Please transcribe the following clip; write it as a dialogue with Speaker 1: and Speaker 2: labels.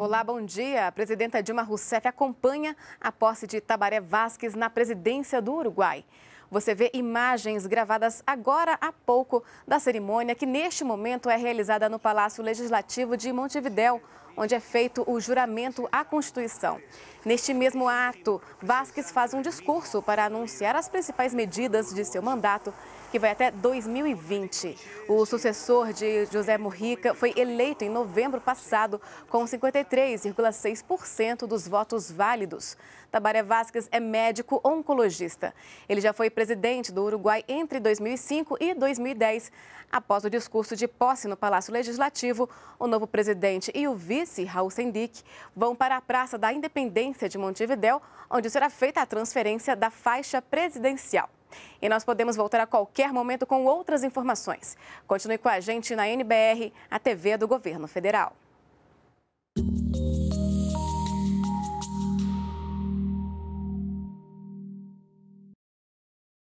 Speaker 1: Olá, bom dia. A presidenta Dilma Rousseff acompanha a posse de Tabaré Vasquez na presidência do Uruguai. Você vê imagens gravadas agora há pouco da cerimônia que neste momento é realizada no Palácio Legislativo de Montevidéu, onde é feito o juramento à Constituição. Neste mesmo ato, Vasques faz um discurso para anunciar as principais medidas de seu mandato, que vai até 2020. O sucessor de José Murica foi eleito em novembro passado com 53,6% dos votos válidos. Tabaré Vasques é médico oncologista. Ele já foi presidente do Uruguai entre 2005 e 2010. Após o discurso de posse no Palácio Legislativo, o novo presidente e o vice e Raul Sendic vão para a Praça da Independência de Montevidéu, onde será feita a transferência da faixa presidencial. E nós podemos voltar a qualquer momento com outras informações. Continue com a gente na NBR, a TV do Governo Federal.